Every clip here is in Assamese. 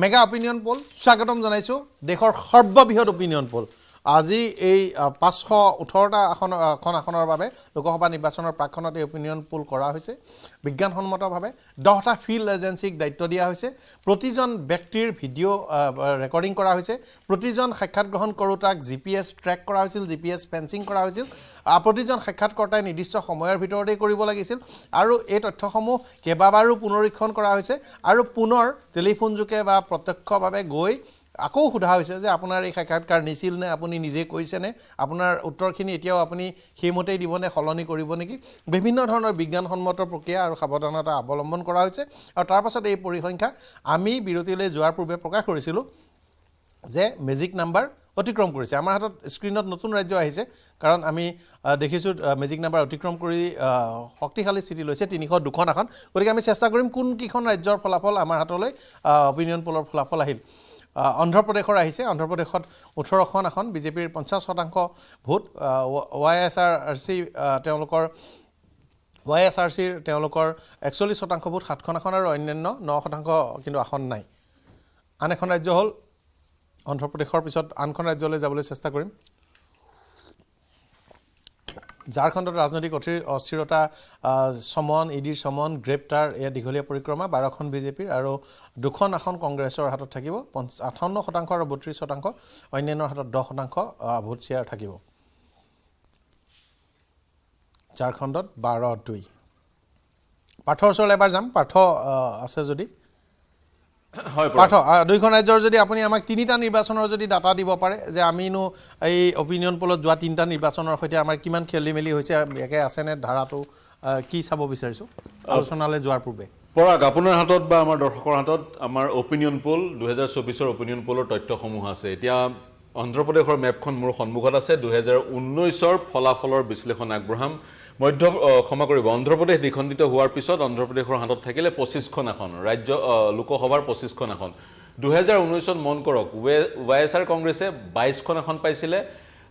মেগা অপিনিয়ন পল স্বাগতম জানাইছোঁ দেশৰ সৰ্ববৃহৎ অপিনিয়ন পল আজি এই পাঁচশ ওঠৰটা আসন এখন আসনৰ বাবে লোকসভা নিৰ্বাচনৰ প্ৰাক্ষণত এই অপিনিয়ন পোল কৰা হৈছে বিজ্ঞানসন্মতভাৱে দহটা ফিল্ড এজেঞ্চিক দায়িত্ব দিয়া হৈছে প্ৰতিজন ব্যক্তিৰ ভিডিঅ' ৰেকৰ্ডিং কৰা হৈছে প্ৰতিজন সাক্ষাৎ গ্ৰহণ কৰোঁ তাক জি পি এছ ট্ৰেক কৰা হৈছিল জি পি এছ ফেঞ্চিং কৰা হৈছিল প্ৰতিজন সাক্ষাৎকৰ্তাই নিৰ্দিষ্ট সময়ৰ ভিতৰতেই কৰিব লাগিছিল আৰু এই তথ্যসমূহ কেইবাবাৰো পুনৰীক্ষণ কৰা হৈছে আৰু পুনৰ টেলিফোনযোগে বা প্ৰত্যক্ষভাৱে গৈ আকৌ সোধা হৈছে যে আপোনাৰ এই সাক্ষাৎকাৰ নিছিল নে আপুনি নিজে কৈছেনে আপোনাৰ উত্তৰখিনি এতিয়াও আপুনি সেইমতেই দিবনে সলনি কৰিব নেকি বিভিন্ন ধৰণৰ বিজ্ঞানসন্মত প্ৰক্ৰিয়া আৰু সাৱধানতা অৱলম্বন কৰা হৈছে আৰু তাৰপাছত এই পৰিসংখ্যা আমি বিৰতিলৈ যোৱাৰ পূৰ্বে প্ৰকাশ কৰিছিলোঁ যে মেজিক নাম্বাৰ অতিক্ৰম কৰিছে আমাৰ হাতত স্ক্ৰীণত নতুন ৰাজ্য আহিছে কাৰণ আমি দেখিছোঁ মেজিক নাম্বাৰ অতিক্ৰম কৰি শক্তিশালী স্থিতি লৈছে তিনিশ দুখন আসন গতিকে আমি চেষ্টা কৰিম কোনকেইখন ৰাজ্যৰ ফলাফল আমাৰ হাতলৈ অপিনিয়ন পলৰ ফলাফল আহিল অন্ধ্ৰপ্ৰদেশৰ আহিছে অন্ধ্ৰপ্ৰদেশত ওঠৰখন আসন বিজেপিৰ পঞ্চাছ শতাংশ ভোট Y S R R C তেওঁলোকৰ ৱাই এছ আৰ চিৰ তেওঁলোকৰ একচল্লিছ শতাংশ ভোট সাতখন আসন আৰু অন্যান্য ন শতাংশ কিন্তু আসন নাই আন এখন ৰাজ্য হ'ল অন্ধ্ৰপ্ৰদেশৰ পিছত আনখন ৰাজ্যলৈ যাবলৈ চেষ্টা কৰিম ঝাৰখণ্ডত ৰাজনৈতিক অস্থিৰতা চমন ই ডিৰ চমন গ্ৰেপ্তাৰ এয়া দীঘলীয়া পৰিক্ৰমা বাৰখন বিজেপিৰ আৰু দুখন আসন কংগ্ৰেছৰ হাতত থাকিব পঞ্চ আঠাৱন্ন শতাংশ আৰু বত্ৰিছ শতাংশ অন্যান্য হাতত দহ শতাংশ ভোট শ্বেয়াৰ থাকিব ঝাৰখণ্ডত বাৰ দুই পাৰ্থৰ ওচৰলৈ এবাৰ যাম পাৰ্থ আছে যদি হয় পাঠ ৰাজ্যৰ যদি আপুনি আমাক তিনিটা নিৰ্বাচনৰ যদি ডাটা দিব পাৰে যে আমিনো এই অপিনিয়ন পলত যোৱা তিনিটা নিৰ্বাচনৰ সৈতে আমাৰ কিমান খেলি মেলি হৈছে একে আছেনে ধাৰাটো কি চাব বিচাৰিছোঁ আলোচনালৈ যোৱাৰ পূৰ্বে পৰাগ আপোনাৰ হাতত বা আমাৰ দৰ্শকৰ হাতত আমাৰ অপিনিয়ন পল দুহেজাৰ চৌবিছৰ অপিনিয়ন পলৰ তথ্যসমূহ আছে এতিয়া অন্ধ্ৰপ্ৰদেশৰ মেপখন মোৰ সন্মুখত আছে দুহেজাৰ ঊনৈছৰ ফলাফলৰ বিশ্লেষণ আগবঢ়াম মধ্য ক্ষমা কৰিব অন্ধ্ৰপ্ৰদেশ দ্বিখণ্ডিত হোৱাৰ পিছত অন্ধ্ৰপ্ৰদেশৰ হাতত থাকিলে পঁচিছখন আসন ৰাজ্য লোকসভাৰ পঁচিছখন আসন দুহেজাৰ ঊনৈছত মন কৰক ৱাই এছ আৰ কংগ্ৰেছে বাইছখন আসন পাইছিলে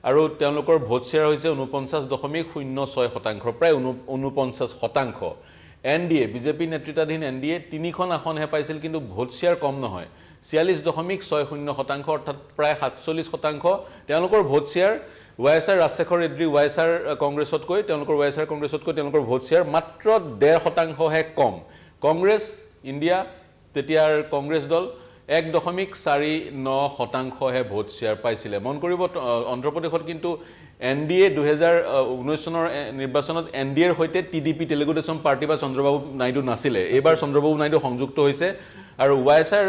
আৰু তেওঁলোকৰ ভোট শ্বেয়াৰ হৈছে ঊনপঞ্চাছ দশমিক শূন্য ছয় শতাংশ প্ৰায় ঊন ঊনপঞ্চাছ শতাংশ এন ডি এ বিজেপি নেতৃত্বাধীন এন ডি এ তিনিখন আসনহে পাইছিল কিন্তু ভোট শ্বেয়াৰ কম নহয় ছিয়াল্লিছ দশমিক ছয় শূন্য শতাংশ অৰ্থাৎ প্ৰায় সাতচল্লিছ শতাংশ তেওঁলোকৰ ভোট share Y S R Rajasekhar Reddy Y S R কংগ্ৰেছতকৈ তেওঁলোকৰ ৱাই এছ আৰ কংগ্ৰেছতকৈ তেওঁলোকৰ ভোট শ্বেয়াৰ মাত্ৰ ডেৰ শতাংশহে কম কংগ্ৰেছ ইণ্ডিয়া তেতিয়াৰ কংগ্ৰেছ দল এক দশমিক চাৰি ন শতাংশহে ভোট শ্বেয়াৰ পাইছিলে মন কৰিব অন্ধ্ৰপ্ৰদেশত কিন্তু এন ডি এ দুহেজাৰ ঊনৈছ চনৰ নিৰ্বাচনত এন ডি এৰ সৈতে T D P Telugu Desam party বা চন্দ্ৰবাবু নাইডু নাছিলে এইবাৰ চন্দ্ৰবাবু নাইডু সংযুক্ত হৈছে আৰু Y S R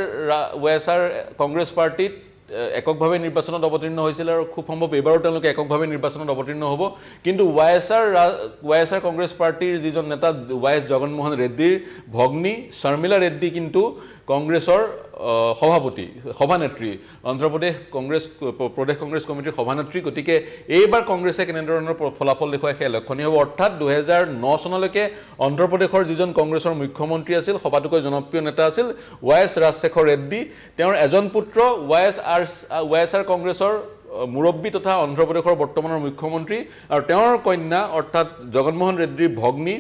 Y S R Congress পাৰ্টীত এককভাৱে নিৰ্বাচনত অৱতীৰ্ণ হৈছিল আৰু খুব সম্ভৱ এইবাৰো তেওঁলোকে এককভাৱে নিৰ্বাচনত অৱতীৰ্ণ হ'ব কিন্তু Y S R Y S R Congress পাৰ্টীৰ যিজন নেতা ৱাই এছ জগনমোহন ৰেড্ডীৰ ভগ্নী শৰ্মিলা ৰেড্ডী কিন্তু কংগ্ৰেছৰ সভাপতি সভানেত্ৰী অন্ধ্ৰপ্ৰদেশ কংগ্ৰেছ প্ৰদেশ কংগ্ৰেছ কমিটিৰ সভানেত্ৰী গতিকে এইবাৰ কংগ্ৰেছে কেনেধৰণৰ ফলাফল দেখুৱাই সেয়া লক্ষণীয় হ'ব অৰ্থাৎ দুহেজাৰ ন চনলৈকে অন্ধ্ৰপ্ৰদেশৰ যিজন কংগ্ৰেছৰ মুখ্যমন্ত্ৰী আছিল সবাতোকৈ জনপ্ৰিয় নেতা আছিল ৱাই এছ ৰাজশেখৰ ৰেড্ডী তেওঁৰ এজন পুত্ৰ Y S R Y S R কংগ্ৰেছৰ মুৰব্বী তথা অন্ধ্ৰপ্ৰদেশৰ বৰ্তমানৰ মুখ্যমন্ত্ৰী আৰু তেওঁৰ কন্যা অৰ্থাৎ জগনমোহন ৰেড্ডীৰ ভগ্নী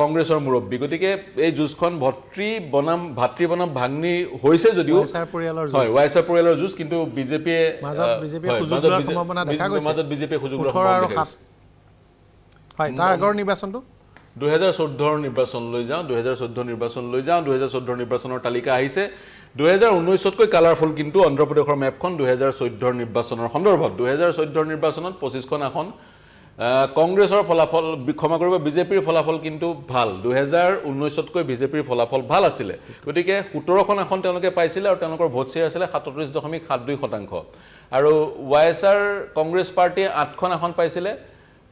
কংগ্ৰেছৰ মুৰব্বী গতিকে এই যুঁজখন ভতৃ বনাম ভাতৃ বনাম ভাগ্নি হৈছে যদিও ৱাই এছ আৰ পৰিয়ালৰ যুঁজ কিন্তু বিজেপিয়ে মাজত বিজেপিয়ে সুযোগ দুহেজাৰ চৈধ্যৰ নিৰ্বাচনলৈ যাওঁ দুহেজাৰ চৈধ্য নিৰ্বাচনলৈ যাওঁ দুহেজাৰ চৈধ্যৰ নিৰ্বাচনৰ তালিকা আহিছে দুহেজাৰ ঊনৈছতকৈ কালাৰফুল কিন্তু অন্ধ্ৰপ্ৰদেশৰ মেপখন দুহেজাৰ চৈধ্যৰ নিৰ্বাচনৰ সন্দৰ্ভত দুহেজাৰ চৈধ্যৰ নিৰ্বাচনত পঁচিছখন আসন কংগ্ৰেছৰ ফলাফল ক্ষমা কৰিব বিজেপিৰ ফলাফল কিন্তু ভাল দুহেজাৰ ঊনৈছতকৈ বিজেপিৰ ফলাফল ভাল আছিলে গতিকে সোতৰখন আসন তেওঁলোকে পাইছিলে আৰু তেওঁলোকৰ ভোট শ্বেয়াৰ আছিলে সাতত্ৰিছ দশমিক সাত দুই শতাংশ আৰু ৱাই এছ আৰ কংগ্ৰেছ পাৰ্টীয়ে আঠখন আসন পাইছিলে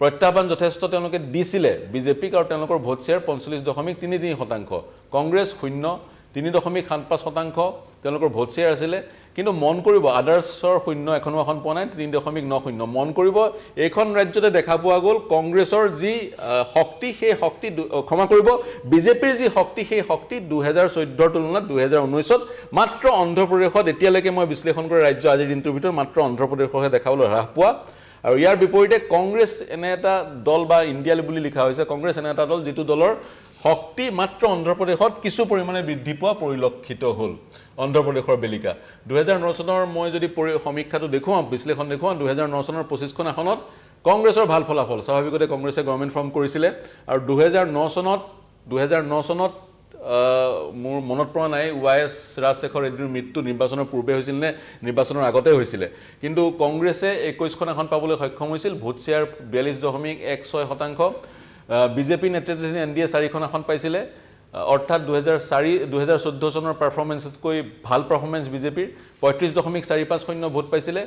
প্ৰত্যাহ্বান যথেষ্ট তেওঁলোকে দিছিলে বিজেপিক আৰু তেওঁলোকৰ ভোট শ্বেয়াৰ পঞ্চল্লিছ দশমিক তিনি তিনি শতাংশ কংগ্ৰেছ শূন্য তিনি দশমিক সাত পাঁচ শতাংশ তেওঁলোকৰ ভোট শ্বেয়াৰ আছিলে কিন্তু মন কৰিব আদাৰ্ছৰ শূন্য এখনো এখন পোৱা নাই তিনি দশমিক ন শূন্য মন কৰিব এইখন ৰাজ্যতে দেখা পোৱা গ'ল কংগ্ৰেছৰ যি শক্তি সেই শক্তি ক্ষমা কৰিব বিজেপিৰ যি শক্তি সেই শক্তি দুহেজাৰ চৈধ্যৰ তুলনাত দুহেজাৰ ঊনৈছত মাত্ৰ অন্ধ্ৰপ্ৰদেশত এতিয়ালৈকে মই বিশ্লেষণ কৰা ৰাজ্য আজিৰ দিনটোৰ ভিতৰত মাত্ৰ অন্ধ্ৰপ্ৰদেশৰহে দেখাবলৈ হ্ৰাস পোৱা আৰু ইয়াৰ বিপৰীতে কংগ্ৰেছ এনে এটা দল বা ইণ্ডিয়ালি বুলি লিখা হৈছে কংগ্ৰেছ এনে এটা দল যিটো দলৰ শক্তি মাত্ৰ অন্ধ্ৰপ্ৰদেশত কিছু পৰিমাণে বৃদ্ধি পোৱা পৰিলক্ষিত হ'ল অন্ধ্ৰপ্ৰদেশৰ বেলিকা দুহেজাৰ ন চনৰ মই যদি পৰি সমীক্ষাটো দেখুৱাওঁ বিশ্লেষণ দেখুৱাওঁ দুহেজাৰ ন চনৰ পঁচিছখন আসনত কংগ্ৰেছৰ ভাল ফলাফল স্বাভাৱিকতে কংগ্ৰেছে গভৰ্ণমেণ্ট ফৰ্ম কৰিছিলে আৰু দুহেজাৰ ন চনত দুহেজাৰ ন চনত মোৰ মনত পৰা নাই ৱাই এছ ৰাজশেখৰ ৰেড্ডীৰ মৃত্যু নিৰ্বাচনৰ পূৰ্বে হৈছিল নে নিৰ্বাচনৰ আগতে হৈছিলে কিন্তু কংগ্ৰেছে একৈছখন আসন পাবলৈ সক্ষম হৈছিল ভোট শ্বেয়াৰ বিয়াল্লিছ দশমিক এক ছয় শতাংশ বিজেপি নেতৃত্বাধীন এন ডি এ চাৰিখন আসন পাইছিলে অৰ্থাৎ দুহেজাৰ চাৰি দুহেজাৰ চৈধ্য চনৰ পাৰফৰ্মেঞ্চতকৈ ভাল পাৰফৰ্মেঞ্চ বিজেপিৰ পঁয়ত্ৰিছ দশমিক চাৰি পাঁচ শূন্য ভোট পাইছিলে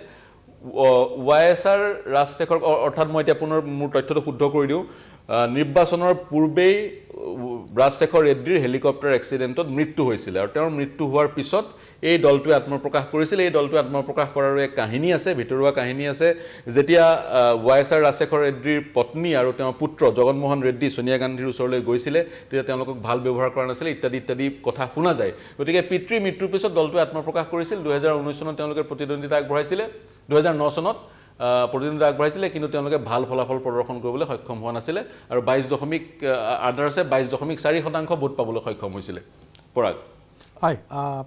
ৱাই এছ আৰ ৰাজশেখৰ অৰ্থাৎ মই এতিয়া পুনৰ মোৰ তথ্যটো শুদ্ধ কৰি দিওঁ নিৰ্বাচনৰ পূৰ্বেই ব্ৰাজশেখৰ ৰেড্ডীৰ হেলিকপ্টাৰ এক্সিডেণ্টত মৃত্যু হৈছিলে আৰু তেওঁৰ মৃত্যু হোৱাৰ পিছত এই দলটোৱে আত্মপ্ৰকাশ কৰিছিল এই দলটোৱে আত্মপ্ৰকাশ কৰাৰো এক কাহিনী আছে ভিতৰুৱা কাহিনী আছে যেতিয়া ৱাই এছ আৰ ৰাজশেখৰ ৰেড্ডীৰ পত্নী আৰু তেওঁৰ পুত্ৰ জগনমোহন ৰেড্ডী ছোনিয়া গান্ধীৰ ওচৰলৈ গৈছিলে তেতিয়া তেওঁলোকক ভাল ব্যৱহাৰ কৰা নাছিলে ইত্যাদি ইত্যাদি কথা শুনা যায় গতিকে পিতৃ মৃত্যুৰ পিছত দলটোৱে আত্মপ্ৰকাশ কৰিছিল দুহেজাৰ ঊনৈছ চনত তেওঁলোকে প্ৰতিদ্বন্দ্বিতা আগবঢ়াইছিলে দুহেজাৰ ন চনত প্ৰতিদ্বন্দ্বিতা আগবাঢ়িছিলে কিন্তু তেওঁলোকে ভাল ফলাফল প্ৰদৰ্শন কৰিবলৈ সক্ষম হোৱা নাছিলে আৰু বাইছ দশমিক আদাৰ্ছে বাইছ দশমিক চাৰি শতাংশ ভোট পাবলৈ সক্ষম হৈছিলে পৰাগ হয়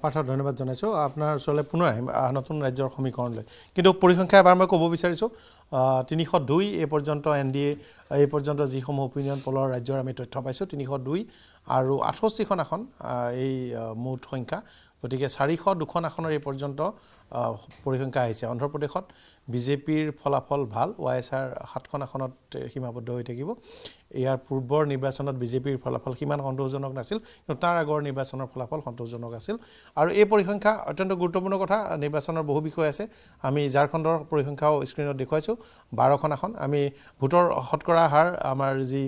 পাৰ্থ ধন্যবাদ জনাইছোঁ আপোনাৰ ওচৰলৈ পুনৰ আহিম নতুন ৰাজ্যৰ সমীকৰণলৈ কিন্তু পৰিসংখ্যা এবাৰ মই ক'ব বিচাৰিছোঁ তিনিশ দুই এই পৰ্যন্ত এন ডি এ এই পৰ্যন্ত যিসমূহ অপিনিয়ন পলৰ ৰাজ্যৰ আমি তথ্য পাইছোঁ তিনিশ দুই আৰু আঠষষ্ঠিখন আসন এই মুঠ সংখ্যা গতিকে চাৰিশ দুখন আসনৰ এই পৰ্যন্ত পৰিসংখ্যা আহিছে অন্ধ্ৰপ্ৰদেশত বিজেপিৰ ফলাফল ভাল ৱাই এছ আৰ সাতখন আসনত সীমাবদ্ধ হৈ থাকিব ইয়াৰ পূৰ্বৰ নিৰ্বাচনত বিজেপিৰ ফলাফল সিমান সন্তোষজনক নাছিল কিন্তু তাৰ আগৰ নিৰ্বাচনৰ ফলাফল সন্তোষজনক আছিল আৰু এই পৰিসংখ্যা অত্যন্ত গুৰুত্বপূৰ্ণ কথা নিৰ্বাচনৰ বহু বিষয় আছে আমি ঝাৰখণ্ডৰ পৰিসংখ্যাও স্ক্ৰীণত দেখুৱাইছোঁ বাৰখন আসন আমি ভোটৰ শতকৰা হাৰ আমাৰ যি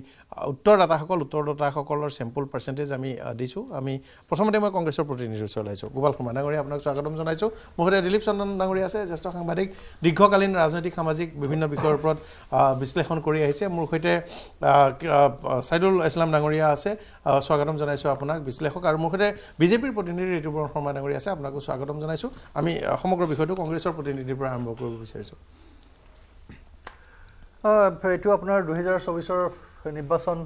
উত্তৰদাতাসকল উত্তৰদাতাসকলৰ চেম্পুল পাৰ্চেণ্টেজ আমি দিছোঁ আমি প্ৰথমতে মই কংগ্ৰেছৰ প্ৰতিনিধিৰ ওচৰলৈ আহিছোঁ গোপাল কুমাৰ ডাঙৰীয়া আপোনাক স্বাগতম জনাইছোঁ মোৰ সৈতে দিলীপ চন্দন ডাঙৰীয়া আছে জ্যেষ্ঠ সাংবাদিক দীৰ্ঘ সৰ্বকালীন ৰাজনৈতিক সামাজিক বিভিন্ন বিষয়ৰ ওপৰত বিশ্লেষণ কৰি আহিছে মোৰ সৈতে ছাইদুল ইছলাম ডাঙৰীয়া আছে স্বাগতম জনাইছোঁ আপোনাক বিশ্লেষক আৰু মোৰ সৈতে বিজেপিৰ প্ৰতিনিধি ঋতুপৰণ শৰ্মা ডাঙৰীয়া আছে আপোনাকো স্বাগতম জনাইছোঁ আমি সমগ্ৰ বিষয়টো কংগ্ৰেছৰ প্ৰতিনিধিৰ পৰা আৰম্ভ কৰিব বিচাৰিছোঁ এইটো আপোনাৰ দুহেজাৰ চৌবিছৰ নিৰ্বাচন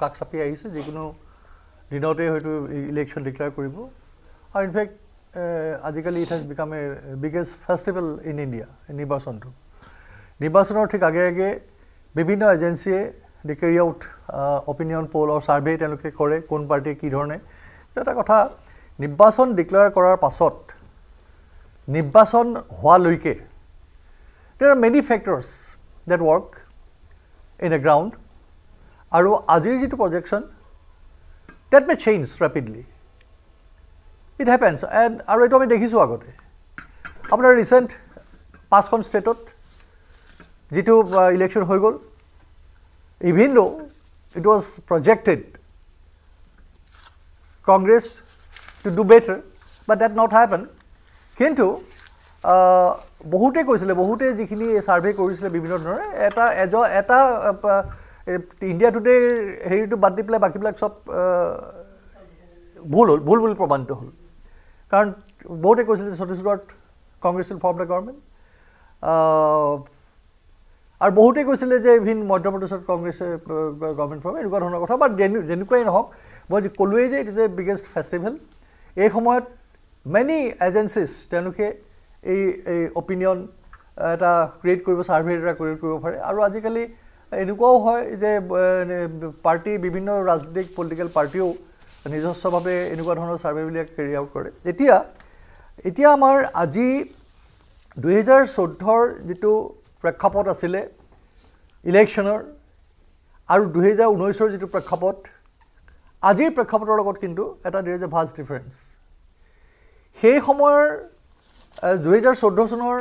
কাষ চাপি আহিছে যিকোনো দিনতে হয়তো ইলেকশ্যন ডিক্লেয়াৰ কৰিব আৰু ইনফেক্ট Uh, আজিকালি it has become a biggest festival in India নিৰ্বাচনটো নিৰ্বাচনৰ ঠিক আগে আগে বিভিন্ন এজেঞ্চিয়ে দি কেৰি আউট অপিনিয়ন পল আৰু ছাৰ্ভে তেওঁলোকে কৰে কোন পাৰ্টীয়ে কি ধৰণে এটা কথা নিৰ্বাচন ডিক্লেয়াৰ কৰাৰ পাছত নিৰ্বাচন হোৱালৈকে there are many factors that work in a ground আৰু আজিৰ যিটো projection that may change rapidly it happens and আৰু এইটো আমি দেখিছোঁ আগতে আপোনাৰ ৰিচেণ্ট পাঁচখন ষ্টেটত যিটো ইলেকশ্যন হৈ গ'ল even though' it was projected Congress to do better but that not happen কিন্তু বহুতে কৈছিলে বহুতে যিখিনি ছাৰ্ভে কৰিছিলে বিভিন্ন ধৰণৰ এটা এজ এটা ইণ্ডিয়া টুডে হেৰিটো বাদ দি পেলাই বাকীবিলাক চব ভুল হ'ল ভুল বুলি প্ৰমাণিত হ'ল কাৰণ বহুতে কৈছিল যে ছত্তীশগড়ত Congress will form the government আৰু বহুতে কৈছিলে যে ইভিন মধ্যপ্ৰদেশত কংগ্ৰেছে গভৰ্ণমেণ্ট ফৰ্ম এনেকুৱা ধৰণৰ কথা বা যেনেকুৱাই নহওক মই যে ক'লোৱেই যে it is a biggest festival এই সময়ত মেনি এজেঞ্চিজ তেওঁলোকে এই এই অপিনিয়ন এটা ক্ৰিয়েট কৰিব ছাৰ্ভে এটা ক্ৰিয়েট কৰিব পাৰে আৰু আজিকালি এনেকুৱাও হয় যে পাৰ্টি বিভিন্ন ৰাজনৈতিক পলিটিকেল পাৰ্টিয়েও নিজস্বভাৱে এনেকুৱা ধৰণৰ ছাৰ্ভেবিলাক কেৰি আউট কৰে এতিয়া এতিয়া আমাৰ আজি দুহেজাৰ চৈধ্যৰ যিটো প্ৰেক্ষাপট আছিলে ইলেকশ্যনৰ আৰু দুহেজাৰ ঊনৈছৰ যিটো প্ৰেক্ষাপট আজিৰ প্ৰেক্ষাপটৰ লগত কিন্তু এটা দেৰ ইজ ভাষ্ট ডিফাৰেঞ্চ সেই সময়ৰ দুহেজাৰ চৈধ্য চনৰ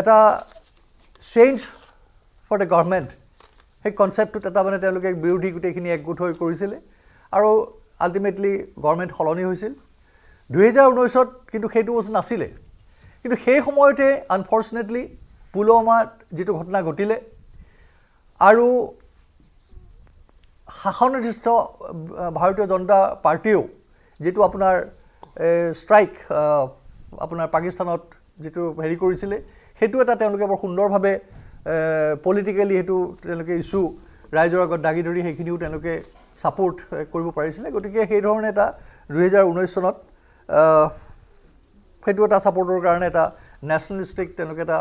এটা চেঞ্জ ফৰ দ্য গভমেণ্ট সেই কনচেপ্টটোত এটা মানে তেওঁলোকে বিৰোধী গোটেইখিনি একগোট হৈ কৰিছিলে আৰু আল্টিমেটলি গভৰ্ণমেণ্ট সলনি হৈছিল দুহেজাৰ ঊনৈছত কিন্তু সেইটো বস্তু নাছিলে কিন্তু সেই সময়তে আনফৰ্চুনেটলি পুলৱামাত যিটো ঘটনা ঘটিলে আৰু শাসনাধিষ্ঠ ভাৰতীয় জনতা পাৰ্টীয়েও যিটো আপোনাৰ ষ্ট্ৰাইক আপোনাৰ পাকিস্তানত যিটো হেৰি কৰিছিলে সেইটো এটা তেওঁলোকে বৰ সুন্দৰভাৱে পলিটিকেলি সেইটো তেওঁলোকে ইছ্যু ৰাইজৰ আগত দাঙি ধৰি সেইখিনিও তেওঁলোকে ছাপোৰ্ট eh, কৰিব পাৰিছিলে গতিকে সেইধৰণে এটা দুহেজাৰ ঊনৈছ চনত সেইটো এটা ছাপোৰ্টৰ কাৰণে এটা নেশ্যনেলিষ্টিক তেওঁলোকে এটা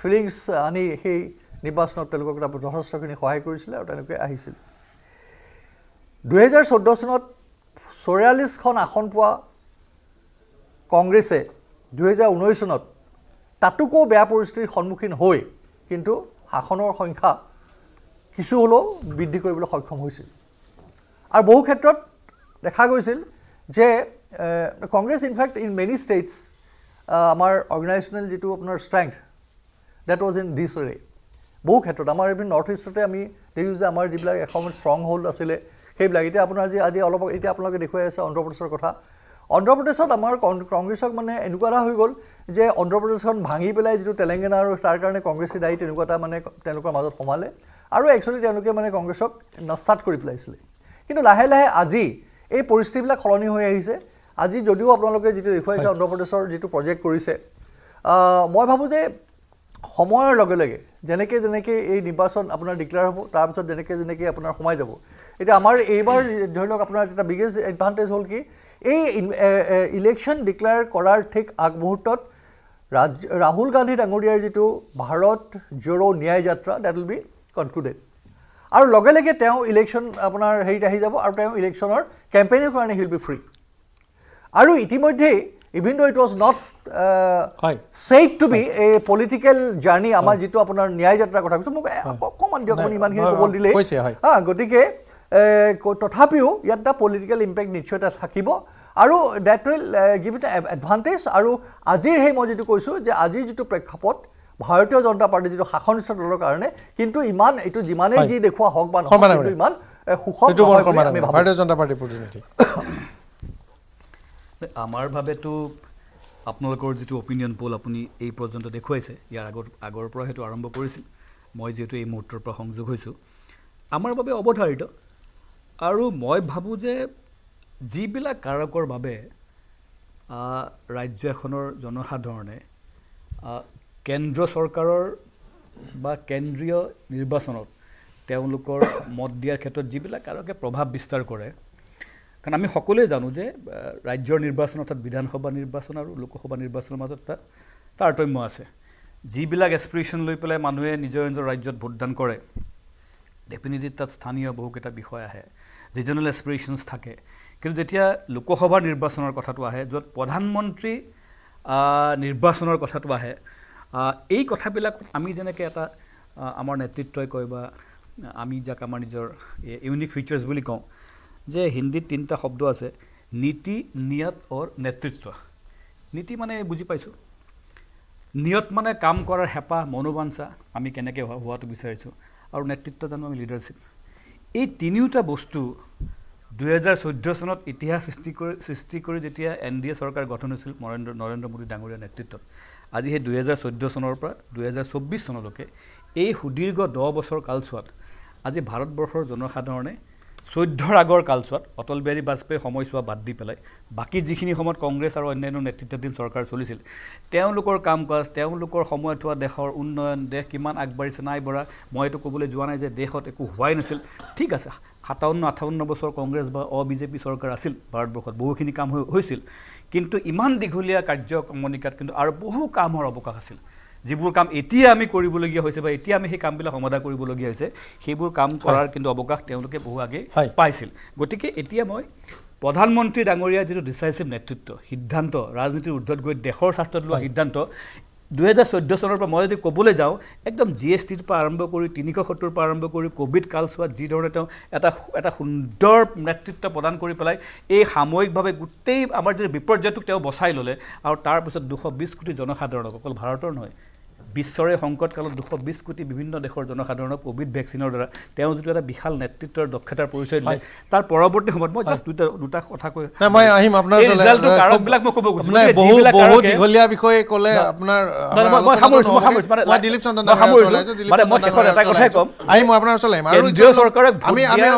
ফিলিংছ আনি সেই নিৰ্বাচনত তেওঁলোকক এটা যথেষ্টখিনি সহায় কৰিছিলে আৰু তেওঁলোকে আহিছিল দুহেজাৰ চৈধ্য চনত চৌৰাল্লিছখন আসন পোৱা কংগ্ৰেছে দুহেজাৰ ঊনৈছ চনত তাতোকো বেয়া পৰিস্থিতিৰ সন্মুখীন হৈ কিন্তু শাসনৰ সংখ্যা কিছু হ'লেও বৃদ্ধি কৰিবলৈ সক্ষম হৈছিল আৰু বহু ক্ষেত্ৰত দেখা গৈছিল যে Congress in fact in many states আমাৰ অৰ্গেনাইজেশ্যনেল যিটো আপোনাৰ strength that was in this ray বহু ক্ষেত্ৰত আমাৰ এইপিন নৰ্থ ইষ্টতে আমি দেখিছোঁ যে আমাৰ যিবিলাক এখন ষ্ট্ৰং হোল্ড আছিলে সেইবিলাক এতিয়া আপোনাৰ যি আজি অলপ এতিয়া আপোনালোকে দেখুৱাই আছে অন্ধ্ৰপ্ৰদেশৰ কথা অন্ধ্ৰপ্ৰদেশত আমাৰ কং কংগ্ৰেছক মানে এনেকুৱা এটা হৈ গ'ল যে অন্ধ্ৰপ্ৰদেশখন ভাঙি পেলাই যিটো তেলেংগানা আৰু তাৰ কাৰণে কংগ্ৰেছে দায়ী তেনেকুৱা এটা মানে তেওঁলোকৰ মাজত সোমালে আৰু একচুৱেলি তেওঁলোকে মানে কংগ্ৰেছক নাচাত কৰি পেলাইছিলে কিন্তু লাহে লাহে আজি এই পৰিস্থিতিবিলাক সলনি হৈ আহিছে আজি যদিও আপোনালোকে যিটো দেখুৱাইছে অন্ধ্ৰপ্ৰদেশৰ যিটো প্ৰজেক্ট কৰিছে মই ভাবোঁ যে সময়ৰ লগে লগে যেনেকৈ যেনেকৈ এই নিৰ্বাচন আপোনাৰ ডিক্লেয়াৰ হ'ব তাৰপিছত যেনেকৈ যেনেকৈ আপোনাৰ সোমাই যাব এতিয়া আমাৰ এইবাৰ ধৰি লওক আপোনাৰ এটা বিগেষ্ট এডভান্টেজ হ'ল কি এই ইলেকশ্যন ডিক্লেয়াৰ কৰাৰ ঠিক আগমুহূৰ্তত ৰাজ ৰাহুল গান্ধী ডাঙৰীয়াৰ যিটো ভাৰত জ'ৰ' ন্যায় যাত্ৰা ডেট উইল বি কনক্লুডেড আৰু লগে লগে তেওঁ ইলেকশ্যন আপোনাৰ হেৰিত আহি যাব আৰু তেওঁ ইলেকশ্যনৰ কেম্পেইনৰ কাৰণে হিল বি ফ্ৰী আৰু ইতিমধ্যেই even though it was not safe to be a political journey আমাৰ যিটো আপোনাৰ ন্যায় যাত্ৰাৰ কথা কৈছোঁ মোক অকণমান দিয়ক আপুনি ইমানখিনি ক'বলৈ দিলে হা গতিকে তথাপিও ইয়াত এটা পলিটিকেল ইম্পেক্ট নিশ্চয় এটা থাকিব আৰু that will give it advantage আৰু আজিৰ সেই মই যিটো কৈছোঁ যে আজিৰ যিটো প্ৰেক্ষাপট ভাৰতীয় জনতা পাৰ্টীৰ যিটো শাসন দলৰ কাৰণে কিন্তু ইমান এইটো যিমানেই যি দেখুওৱা হওক বা ইমান আমাৰ ভাৱেতো আপোনালোকৰ যিটো অপিনিয়ন পল আপুনি এই পৰ্যন্ত দেখুৱাইছে ইয়াৰ আগত আগৰ পৰা সেইটো আৰম্ভ কৰিছিল মই যিহেতু এই মুহূৰ্তৰ পৰা সংযোগ হৈছোঁ আমাৰ বাবে অৱধাৰিত আৰু মই ভাবোঁ যে যিবিলাক কাৰকৰ বাবে ৰাজ্য এখনৰ জনসাধাৰণে কেন্দ্ৰীয় চৰকাৰৰ বা কেন্দ্ৰীয় নিৰ্বাচনত তেওঁলোকৰ মত দিয়াৰ ক্ষেত্ৰত যিবিলাক আৰু প্ৰভাৱ বিস্তাৰ কৰে কাৰণ আমি সকলোৱে জানো যে ৰাজ্যৰ নিৰ্বাচন অৰ্থাৎ বিধানসভা নিৰ্বাচন আৰু লোকসভা নিৰ্বাচনৰ মাজত এটা তাৰতম্য আছে যিবিলাক এক্সপ্ৰেশ্যন লৈ পেলাই মানুহে নিজৰ নিজৰ ৰাজ্যত ভোটদান কৰে ডেফিনেটলি তাত স্থানীয় বহুকেইটা বিষয় আহে ৰিজনেল এক্সপ্ৰেশ্যনছ থাকে কিন্তু যেতিয়া লোকসভাৰ নিৰ্বাচনৰ কথাটো আহে য'ত প্ৰধানমন্ত্ৰী নিৰ্বাচনৰ কথাটো আহে এই কথাবিলাক আমি যেনেকৈ এটা আমাৰ নেতৃত্বই কয় বা আমি যাক আমাৰ নিজৰ ইউনিক ফিচাৰ্ছ বুলি কওঁ যে হিন্দীত তিনিটা শব্দ আছে নীতি নিয়ত অৰ নেতৃত্ব নীতি মানে বুজি পাইছোঁ নিয়ত মানে কাম কৰাৰ হেঁপাহ মনোবাঞ্চা আমি কেনেকৈ হোৱাটো বিচাৰিছোঁ আৰু নেতৃত্ব জানো আমি লিডাৰশ্বিপ এই তিনিওটা বস্তু দুহেজাৰ চৈধ্য চনত ইতিহাস সৃষ্টি কৰি সৃষ্টি কৰি যেতিয়া এন ডি এ চৰকাৰ গঠন হৈছিল নৰেন্দ্ৰ নৰেন্দ্ৰ মোদী ডাঙৰীয়াৰ নেতৃত্বত আজি সেই দুহেজাৰ চৈধ্য চনৰ পৰা দুহেজাৰ চৌব্বিছ চনলৈকে এই সুদীৰ্ঘ দহ বছৰ কালচোৱাত আজি ভাৰতবৰ্ষৰ জনসাধাৰণে চৈধ্যৰ আগৰ কালচোৱাত অটল বিহাৰী বাজপেয়ীৰ সময়ছোৱা বাদ দি পেলাই বাকী যিখিনি সময়ত কংগ্ৰেছ আৰু অন্যান্য নেতৃত্বাধীন চৰকাৰ চলিছিল তেওঁলোকৰ কাম কাজ তেওঁলোকৰ সময়ত হোৱা দেশৰ উন্নয়ন দেশ কিমান আগবাঢ়িছে নাই বৰা মই এইটো ক'বলৈ যোৱা নাই যে দেশত একো হোৱাই নাছিল ঠিক আছে সাতাৱন্ন আঠাৱন্ন বছৰ কংগ্ৰেছ বা অ বিজেপি চৰকাৰ আছিল ভাৰতবৰ্ষত বহুখিনি কাম হৈ হৈছিল কিন্তু ইমান দীঘলীয়া কাৰ্য কাৰ্যক্ৰমণিকাত কিন্তু আৰু বহু কামৰ অৱকাশ আছিল যিবোৰ কাম এতিয়া আমি কৰিবলগীয়া হৈছে বা এতিয়া আমি সেই কামবিলাক সমাধা কৰিবলগীয়া হৈছে সেইবোৰ কাম কৰাৰ কিন্তু অৱকাশ তেওঁলোকে বহু আগেই পাইছিল গতিকে এতিয়া মই প্ৰধানমন্ত্ৰী ডাঙৰীয়াৰ যিটো ডিচাইচিভ নেতৃত্ব সিদ্ধান্ত ৰাজনীতিৰ ঊৰ্ধত গৈ দেশৰ স্বাৰ্থত লোৱা সিদ্ধান্ত দুহেজাৰ চৈধ্য চনৰ পৰা মই যদি ক'বলৈ যাওঁ একদম জি এছ টিৰ পৰা আৰম্ভ কৰি তিনিশ সত্তৰৰ পৰা আৰম্ভ কৰি ক'ভিড কালচোৱাত যিধৰণে তেওঁ এটা এটা সুন্দৰ নেতৃত্ব প্ৰদান কৰি পেলাই এই সাময়িকভাৱে গোটেই আমাৰ যি বিপৰ্যয়টোক তেওঁ বচাই ল'লে আৰু তাৰপিছত দুশ বিছ কোটি জনসাধাৰণক অকল ভাৰতৰ নহয় বিশ্বৰে সংকট কালত দুশ বিশ কোটি বিভিন্ন দেশৰ জনসাধাৰণক কোভিড ভেকচিনৰ দ্বাৰা তেওঁ যিটো এটা বিশাল নেতৃত্বৰ দক্ষতাৰ পৰিচয় দিলে তাৰ পৰৱৰ্তী সময়ত মই জাষ্ট দুটা দুটা কথা কৈ মই আহিম আমি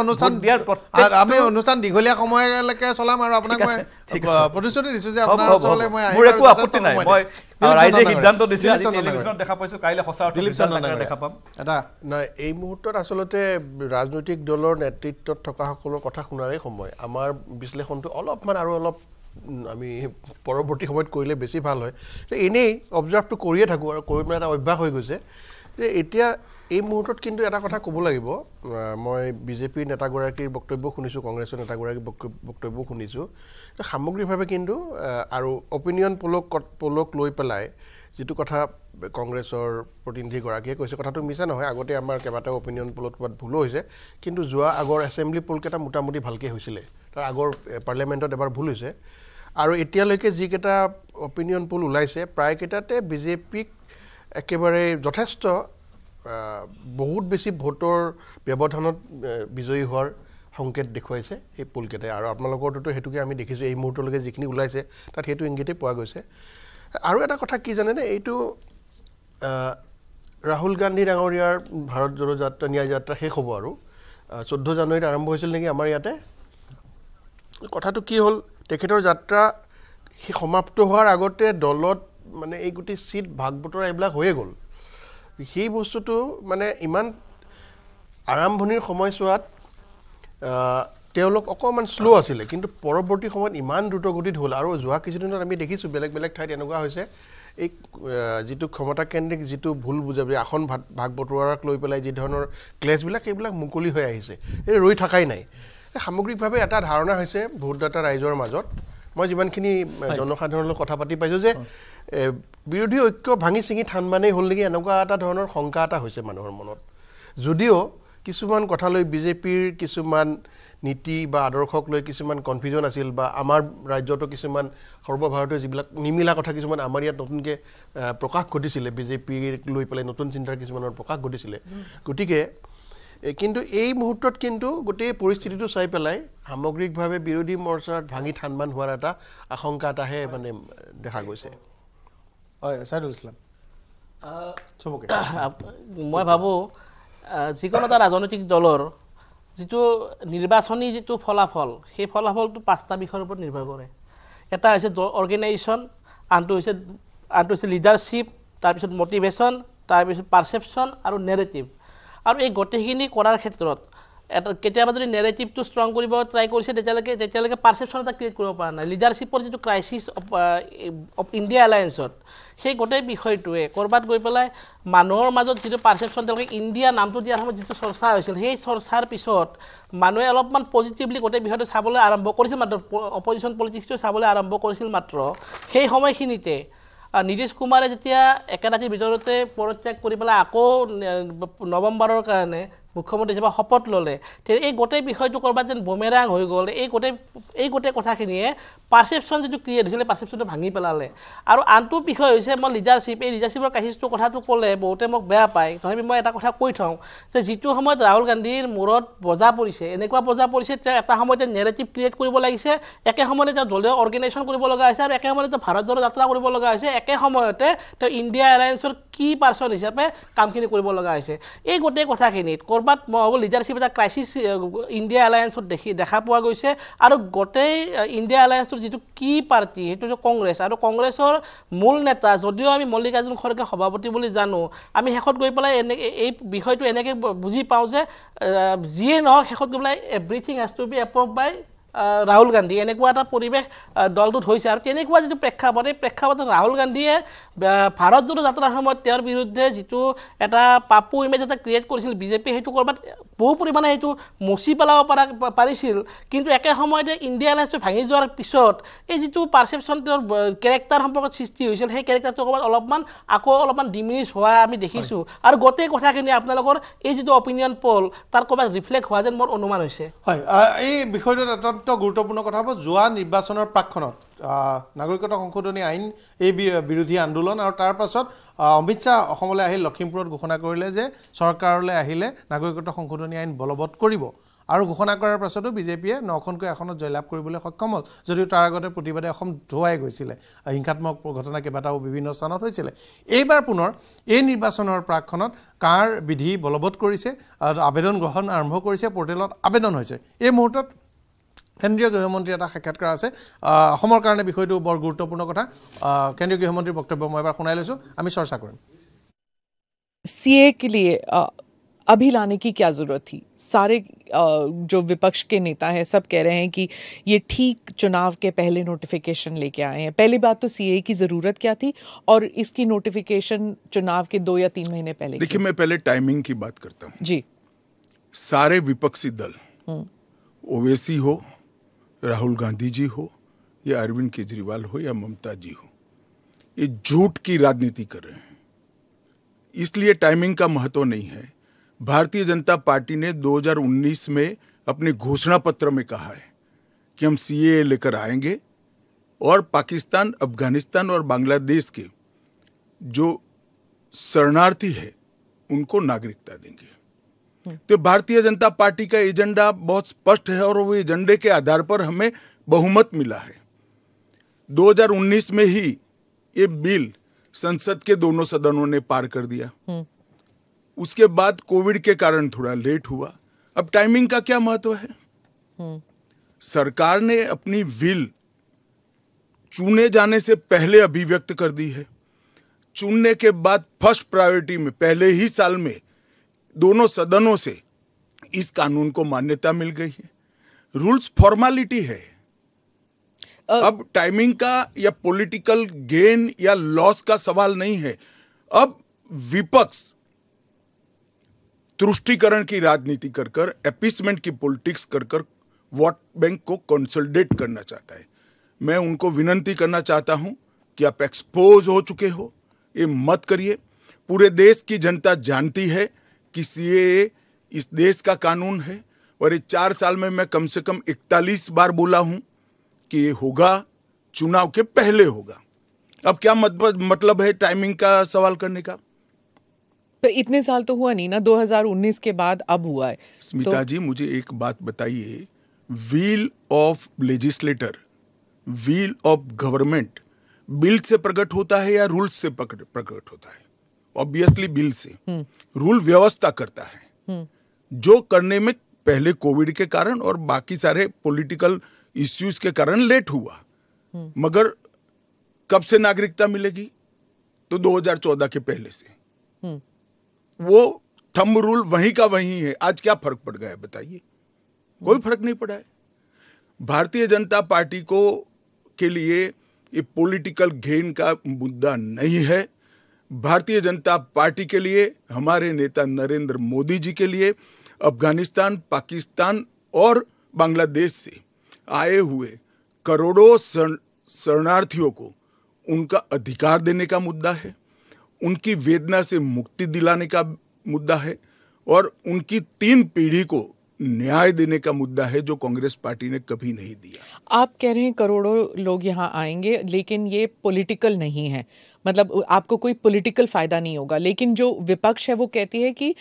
অনুষ্ঠান আমি অনুষ্ঠান দীঘলীয়া সময়লৈকে চলাম আৰু আপোনাক মই প্ৰতিশ্ৰুতি দিছোঁ যে আপোনাৰ দেখা পাইছো কাইলে হসা দিলীপ চন্দনা দেখা পাম এটা নাই এই মুহূৰ্তত আচলতে ৰাজনৈতিক দলৰ নেতৃত্বত থকা সকলৰ কথা শুনাৰে সময় আমাৰ বিশ্লেষণটো অলপমান আৰু অলপ আমি পৰৱৰ্তী সময়ত কৰিলে বেছি ভাল হয় এনেই অবজাৰ্ভটো কৰিয়ে থাকোঁ আৰু কৰি মানে এটা অভ্যাস হৈ গৈছে যে এতিয়া এই মুহূৰ্তত কিন্তু এটা কথা ক'ব লাগিব মই বিজেপিৰ নেতাগৰাকীৰ বক্তব্য শুনিছোঁ কংগ্ৰেছৰ নেতাগৰাকীৰ বক্তব্য শুনিছোঁ সামগ্ৰিকভাৱে কিন্তু আৰু অপিনিয়ন পলক পলক লৈ পেলাই যিটো কথা কংগ্ৰেছৰ প্ৰতিনিধিগৰাকীয়ে কৈছে কথাটো মিছা নহয় আগতে আমাৰ কেইবাটাও অপিনিয়ন পলত ক'ৰবাত ভুলো হৈছে কিন্তু যোৱা আগৰ এছেম্বলি পলকেইটা মোটামুটি ভালকৈ হৈছিলে তাৰ আগৰ পাৰ্লিয়ামেণ্টত এবাৰ ভুল হৈছে আৰু এতিয়ালৈকে যিকেইটা অপিনিয়ন পল ওলাইছে প্ৰায়কেইটাতে বিজেপিক একেবাৰে যথেষ্ট বহুত বেছি ভোটৰ ব্যৱধানত বিজয়ী হোৱাৰ সংকেত দেখুৱাইছে সেই পুলকেইটাই আৰু আপোনালোকৰটোতো সেইটোকে আমি দেখিছোঁ এই মুহূৰ্তলৈকে যিখিনি ওলাইছে তাত সেইটো ইংগিতেই পোৱা গৈছে আৰু এটা কথা কি জানেনে এইটো ৰাহুল গান্ধী ডাঙৰীয়াৰ ভাৰত জোৰো যাত্ৰা ন্যায় যাত্ৰা শেষ হ'ব আৰু চৈধ্য জানুৱাৰীত আৰম্ভ হৈছিল নেকি আমাৰ ইয়াতে কথাটো কি হ'ল তেখেতৰ যাত্ৰা সেই সমাপ্ত হোৱাৰ আগতে দলত মানে এই গোটেই চিট ভাগ বতৰা এইবিলাক হৈয়ে গ'ল সেই বস্তুটো মানে ইমান আৰম্ভণিৰ সময়ছোৱাত তেওঁলোক অকণমান শ্ল' আছিলে কিন্তু পৰৱৰ্তী সময়ত ইমান দ্ৰুতগতিত হ'ল আৰু যোৱা কিছুদিনত আমি দেখিছোঁ বেলেগ বেলেগ ঠাইত এনেকুৱা হৈছে এই যিটো ক্ষমতাকেন্দ্ৰিক যিটো ভুল বুজাবি আসন ভাগ বটোৱাৰাক লৈ পেলাই যি ধৰণৰ ক্লেছবিলাক সেইবিলাক মুকলি হৈ আহিছে এই ৰৈ থকাই নাই এই সামগ্ৰিকভাৱে এটা ধাৰণা হৈছে ভোটদাতা ৰাইজৰ মাজত মই যিমানখিনি জনসাধাৰণৰ লগত কথা পাতি পাইছোঁ যে বিৰোধী ঐক্য ভাঙি ছিঙি মানেই হ'ল নেকি এনেকুৱা এটা ধৰণৰ শংকা এটা হৈছে মানুহৰ মনত যদিও কিছুমান কথালৈ বিজেপিৰ কিছুমান নীতি বা আদৰ্শক লৈ কিছুমান কনফিউজন আছিল বা আমাৰ ৰাজ্যতো কিছুমান সৰ্বভাৰতীয় যিবিলাক নিমিলা কথা কিছুমান আমাৰ ইয়াত নতুনকৈ প্ৰকাশ ঘটিছিলে বিজেপিক লৈ পেলাই নতুন চিন্তাৰ কিছুমানৰ প্ৰকাশ ঘটিছিলে গতিকে কিন্তু এই মুহূৰ্তত কিন্তু গোটেই পৰিস্থিতিটো চাই পেলাই সামগ্ৰিকভাৱে বিৰোধী মৰ্চাত ভাঙি থানমান হোৱাৰ এটা আশংকা এটাহে মানে দেখা গৈছে হয় ছাইদুল ইছলাম মই ভাবোঁ যিকোনো এটা ৰাজনৈতিক দলৰ যিটো নিৰ্বাচনী যিটো ফলাফল সেই ফলাফলটো পাঁচটা বিষয়ৰ ওপৰত নিৰ্ভৰ কৰে এটা হৈছে অৰ্গেনাইজেশ্যন আনটো হৈছে আনটো হৈছে লিডাৰশ্বিপ তাৰপিছত মটিভেশ্যন তাৰপিছত পাৰ্চেপশ্যন আৰু নেৰেটিভ আৰু এই গোটেইখিনি কৰাৰ ক্ষেত্ৰত এটা কেতিয়াবা যদি নেৰেটিভটো ষ্ট্ৰং কৰিব ট্ৰাই কৰিছে তেতিয়ালৈকে তেতিয়ালৈকে পাৰ্চেপশ্যন এটা ক্ৰিয়েট কৰিব পৰা নাই লিডাৰশ্বিপৰ যিটো ক্ৰাইচিছ অফ ইণ্ডিয়া এলায়েঞ্চত সেই গোটেই বিষয়টোৱে ক'ৰবাত গৈ পেলাই মানুহৰ মাজত যিটো পাৰ্চেপশ্যন তেওঁলোকে ইণ্ডিয়া নামটো দিয়াৰ সময়ত যিটো চৰ্চা হৈছিল সেই চৰ্চাৰ পিছত মানুহে অলপমান পজিটিভলি গোটেই বিষয়টো চাবলৈ আৰম্ভ কৰিছিল মাত্ৰ অপজিশ্যন পলিটিক্সটো চাবলৈ আৰম্ভ কৰিছিল মাত্ৰ সেই সময়খিনিতে নীতিশ কুমাৰে যেতিয়া একেৰাতিৰ ভিতৰতে পদত্যাগ কৰি পেলাই আকৌ নৱেম্বৰৰ কাৰণে মুখ্যমন্ত্ৰী হিচাপে শপত ল'লে এই গোটেই বিষয়টো ক'ৰবাত যেন বমেৰাং হৈ গ'ল এই গোটেই এই গোটেই কথাখিনিয়ে পাৰ্চেপশ্যন যিটো ক্ৰিয়েট হৈছিলে পাৰ্চেপশ্যনটো ভাঙি পেলালে আৰু আনটো বিষয় হৈছে মই লিডাৰশ্বিপ এই লিডাৰশ্বিপৰ কাহিজটো কথাটো ক'লে বহুতে মোক বেয়া পায় তথাপি মই এটা কথা কৈ থওঁ যে যিটো সময়ত ৰাহুল গান্ধীৰ মূৰত বজা পৰিছে এনেকুৱা বজা পৰিছে তেওঁ এটা সময়তে নেৰেটিভ ক্ৰিয়েট কৰিব লাগিছে একে সময়তে তেওঁ দলীয় অৰ্গেনাইজেশ্যন কৰিব লগা হৈছে আৰু একে সময়তে তেওঁ ভাৰত জনৰ যাত্ৰা কৰিব লগা হৈছে একে সময়তে তেওঁ ইণ্ডিয়া এলায়েন্সৰ কি পাৰ্চন হিচাপে কামখিনি কৰিব লগা হৈছে এই গোটেই কথাখিনিত ক'ৰবাত সন্দৰ্ভত মই ভাবোঁ লিডাৰশ্বিপ এটা ক্ৰাইচিছ ইণ্ডিয়া এলায়েন্সত দেখি দেখা পোৱা গৈছে আৰু গোটেই ইণ্ডিয়া এলায়েন্সৰ যিটো কি পাৰ্টি সেইটো হৈছে কংগ্ৰেছ আৰু কংগ্ৰেছৰ মূল নেতা যদিও আমি মল্লিকাৰ্জুন খৰ্গে সভাপতি বুলি জানো আমি শেষত গৈ পেলাই এনে এই বিষয়টো এনেকৈ বুজি পাওঁ যে যিয়ে নহওক শেষত গৈ পেলাই everything has to be approve by Rahul Gandhi এনেকুৱা এটা পৰিৱেশ দলটোত হৈছে আৰু তেনেকুৱা যিটো প্ৰেক্ষাপট এই প্ৰেক্ষাপটত ৰাহুল গান্ধীয়ে ভাৰত জোৰ যাত্ৰাৰ সময়ত তেওঁৰ বিৰুদ্ধে যিটো এটা পাপু ইমেজ এটা ক্ৰিয়েট কৰিছিল বিজেপিয়ে সেইটো ক'ৰবাত বহু পৰিমাণে সেইটো মচি পেলাব পৰা পাৰিছিল কিন্তু একে সময়তে ইণ্ডিয়া এলায়েঞ্চটো ভাঙি যোৱাৰ পিছত এই যিটো পাৰ্চেপশ্যন তেওঁৰ কেৰেক্টাৰ সম্পৰ্কত সৃষ্টি হৈছিল সেই কেৰেক্টাৰটো ক'ৰবাত অলপমান আকৌ অলপমান ডিমিনিছ হোৱা আমি দেখিছোঁ আৰু গোটেই কথাখিনি আপোনালোকৰ এই যিটো অপিনিয়ন পল তাৰ ক'ৰবাত ৰিফ্লেক্ট হোৱা যেন মোৰ অনুমান হৈছে হয় এই বিষয়টোত এটা অত্যন্ত গুৰুত্বপূৰ্ণ কথা হ'ব যোৱা নিৰ্বাচনৰ প্ৰাক্ষণত নাগৰিকত্ব সংশোধনী আইন এই বিৰোধী আন্দোলন আৰু তাৰ অমিত শ্বাহ অসমলৈ আহি লখিমপুৰত ঘোষণা কৰিলে যে চৰকাৰলৈ আহিলে নাগৰিকত্ব সংশোধনী আইন বলবৎ কৰিব আৰু ঘোষণা কৰাৰ পাছতো বিজেপিয়ে নখনকৈ এখনত জয়লাভ কৰিবলৈ সক্ষম হ'ল যদিও তাৰ আগতে প্ৰতিবাদে অসম ধোৱাই গৈছিলে হিংসাত্মক ঘটনা কেইবাটাও বিভিন্ন স্থানত হৈছিলে এইবাৰ পুনৰ এই নিৰ্বাচনৰ প্ৰাকখনত কাৰ বিধি বলবৎ কৰিছে আবেদন গ্ৰহণ আৰম্ভ কৰিছে পৰ্টেলত আবেদন হৈছে এই মুহূৰ্তত केन्द्रीय गृहमंत्री एट সাক্ষাৎকাৰ আছে অসমৰ কাৰণে বিষয়টো বৰ গুৰুত্বপূৰ্ণ কথা কেন্দ্ৰীয় গৃহমন্ত্ৰীৰ বক্তব্য মই এবাৰ শুনাই লৈছোঁ আমি চৰ্চা কৰিম के लिए अभी लाने की क्या ज़रूरत थी सारे जो विपक्ष के नेता हैं सब कह रहे हैं कि ये ठीक चुनाव के पहले नोटिफिकेशन लेके आए हैं पहली बात तो सीए की ज़रूरत क्या थी और इसकी नोटिफिकेशन चुनाव के दो या तीन महीने पहले देखिए मैं पहले टाइमिंग की बात करता हूँ जी सारे विपक्षी दल ओवैसी हम्म। हो राहुल गांधी जी हो या अरविंद केजरीवाल हो या ममता जी हो ये झूठ की राजनीति कर रहे हैं इसलिए टाइमिंग का महत्व नहीं है भारतीय जनता पार्टी ने 2019 में अपने घोषणा पत्र में कहा है कि हम सी लेकर आएंगे और पाकिस्तान अफगानिस्तान और बांग्लादेश के जो शरणार्थी है उनको नागरिकता देंगे तो भारतीय जनता पार्टी का एजेंडा बहुत स्पष्ट है और वो एजेंडे के आधार पर हमें बहुमत मिला है 2019 में ही ये बिल संसद के दोनों सदनों ने पार कर दिया हम्म। उसके बाद कोविड के कारण थोड़ा लेट हुआ अब टाइमिंग का क्या महत्व है हम्म। सरकार ने अपनी विल चुने जाने से पहले अभिव्यक्त कर दी है चुनने के बाद फर्स्ट प्रायोरिटी में पहले ही साल में दोनों सदनों से इस कानून को मान्यता मिल गई है रूल्स फॉर्मैलिटी है अब टाइमिंग का या पॉलिटिकल गेन या लॉस का सवाल नहीं है अब विपक्ष तुष्टिकरण की राजनीति कर कर एपिसमेंट की पॉलिटिक्स कर कर वोट बैंक को कंसोलिडेट करना चाहता है मैं उनको विनंती करना चाहता हूं कि आप एक्सपोज हो चुके हो ये मत करिए पूरे देश की जनता जानती है किस ये इस देश का कानून है और ये चार साल में मैं कम से कम इकतालीस बार बोला हूँ कि ये होगा चुनाव के पहले होगा अब क्या मतलब है टाइमिंग का सवाल करने का तो इतने साल तो हुआ नहीं ना 2019 के बाद अब हुआ है स्मिता तो... जी मुझे एक बात बताइए wheel of legislator wheel of government bill से प्रकट होता है या रूल्स से प्रकट होता है ऑब्वियसली बिल से हम्म। रूल व्यवस्था करता है हम्म। जो करने में पहले कोविड के कारण और बाकी सारे पॉलिटिकल इश्यूज के कारण लेट हुआ हम्म। मगर कब से नागरिकता मिलेगी तो 2014 के पहले से वो थम रूल वहीं का वहीं है आज क्या फर्क पड़ गया बताइए कोई फर्क नहीं पड़ा है भारतीय जनता पार्टी को के लिए ये पॉलिटिकल गेन का मुद्दा नहीं है भारतीय जनता पार्टी के लिए हमारे नेता नरेंद्र मोदी जी के लिए अफगानिस्तान पाकिस्तान और बांग्लादेश से आए हुए करोड़ों शरण शरणार्थियों को उनका अधिकार देने का मुद्दा है उनकी वेदना से मुक्ति दिलाने का मुद्दा है और उनकी तीन पीढ़ी को न्याय देने का मुद्दा है जो कांग्रेस पार्टी ने कभी नहीं दिया आप कह रहे हैं करोड़ों लोग यहाँ आएंगे लेकिन ये पॉलिटिकल नहीं है मतलब आपको कोई पॉलिटिकल फायदा नहीं होगा लेकिन जो विपक्ष है वो कहती है कि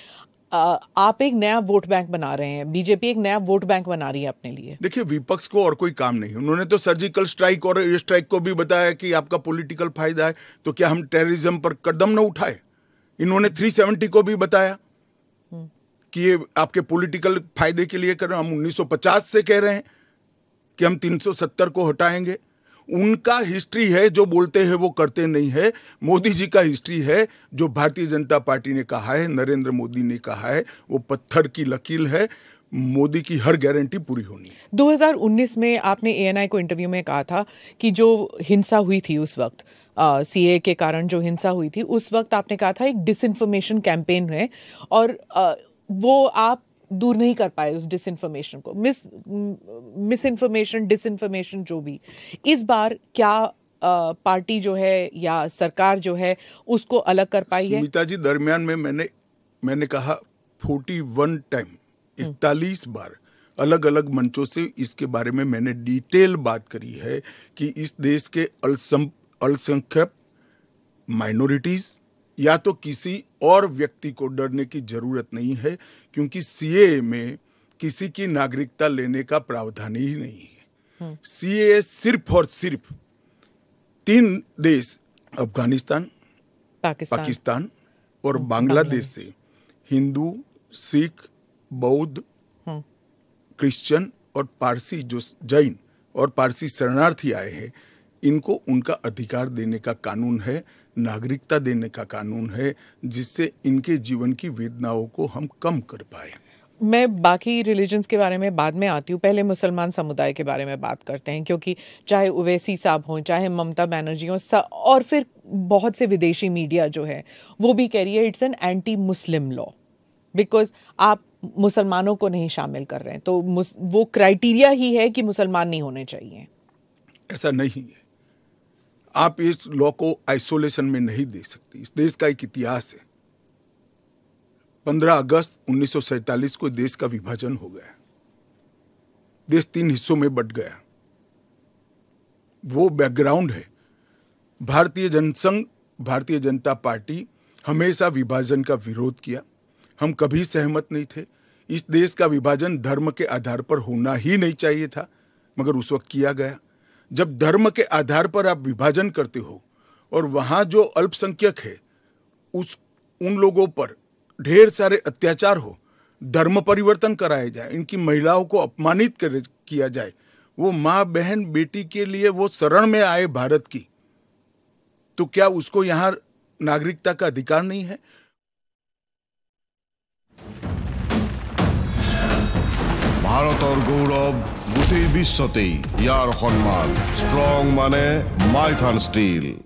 आप एक नया वोट बैंक बना रहे हैं बीजेपी एक नया वोट बैंक बना रही है अपने लिए देखिए विपक्ष को और कोई काम नहीं उन्होंने तो सर्जिकल स्ट्राइक और एयर स्ट्राइक को भी बताया कि आपका पॉलिटिकल फायदा है तो क्या हम टेररिज्म पर कदम न उठाए इन्होंने 370 को भी बताया कि ये आपके पॉलिटिकल फायदे के लिए कर रहे हैं हम 1950 से कह रहे हैं कि हम 370 को हटाएंगे उनका हिस्ट्री है जो बोलते हैं वो करते नहीं है मोदी जी का हिस्ट्री है जो भारतीय जनता पार्टी ने कहा है नरेंद्र मोदी ने कहा है वो पत्थर की लकील है मोदी की हर गारंटी पूरी होनी है 2019 में आपने ए को इंटरव्यू में कहा था कि जो हिंसा हुई थी उस वक्त सी सीए के कारण जो हिंसा हुई थी उस वक्त आपने कहा था एक डिसइंफॉर्मेशन कैंपेन है और uh, वो आप दूर नहीं कर पाए उस डिस इन्फॉर्मेशन को mis misinformation disinformation जो भी इस बार क्या आ, पार्टी जो है या सरकार जो है उसको अलग कर पाई है जी दरमियान में मैंने मैंने कहा फोर्टी वन टाइम इकतालीस बार अलग अलग मंचों से इसके बारे में मैंने डिटेल बात करी है कि इस देश के अल्पसंख्यक माइनॉरिटीज़ या तो किसी और व्यक्ति को डरने की जरूरत नहीं है क्योंकि सीए में किसी की नागरिकता लेने का प्रावधान ही नहीं है सीए हम्म। सिर्फ और सिर्फ तीन देश अफगानिस्तान पाकिस्तान, पाकिस्तान और हम्म, बांग्लादेश से हिंदू सिख बौद्ध हम्म। क्रिश्चियन और पारसी जो जैन और पारसी शरणार्थी आए हैं इनको उनका अधिकार देने का कानून है नागरिकता देने का कानून है जिससे इनके जीवन की वेदनाओं को हम कम कर पाए मैं बाकी रिलीजन्स के बारे में बाद में आती हूँ पहले मुसलमान समुदाय के बारे में बात करते हैं क्योंकि चाहे उवैसी साहब हों चाहे ममता बनर्जी हों और फिर बहुत से विदेशी मीडिया जो है वो भी कह रही है it's an anti Muslim law because आप मुसलमानों को नहीं शामिल कर रहे हैं तो वो क्राइटेरिया ही है कि मुसलमान नहीं होने चाहिए ऐसा नहीं है आप इस लॉ को आइसोलेशन में नहीं देख सकते इस देश का एक इतिहास है 15 अगस्त उन्नीस को देश का विभाजन हो गया देश तीन हिस्सों में बट गया वो बैकग्राउंड है भारतीय जनसंघ भारतीय जनता पार्टी हमेशा विभाजन का विरोध किया हम कभी सहमत नहीं थे इस देश का विभाजन धर्म के आधार पर होना ही नहीं चाहिए था मगर उस वक्त किया गया जब धर्म के आधार पर आप विभाजन करते हो और वहाँ जो अल्पसंख्यक है उस उन लोगों पर ढेर सारे अत्याचार हो धर्म परिवर्तन कराया जाए इनकी महिलाओं को अपमानित कर किया जाए वो माँ बहन बेटी के लिए वो शरण में आए भारत की तो क्या उसको यहाँ नागरिकता का अधिकार नहीं है भारत और गौरव গোটেই বিশ্বতেই ইয়াৰ সন্মান ষ্ট্ৰং মানে মাইথান ষ্টীল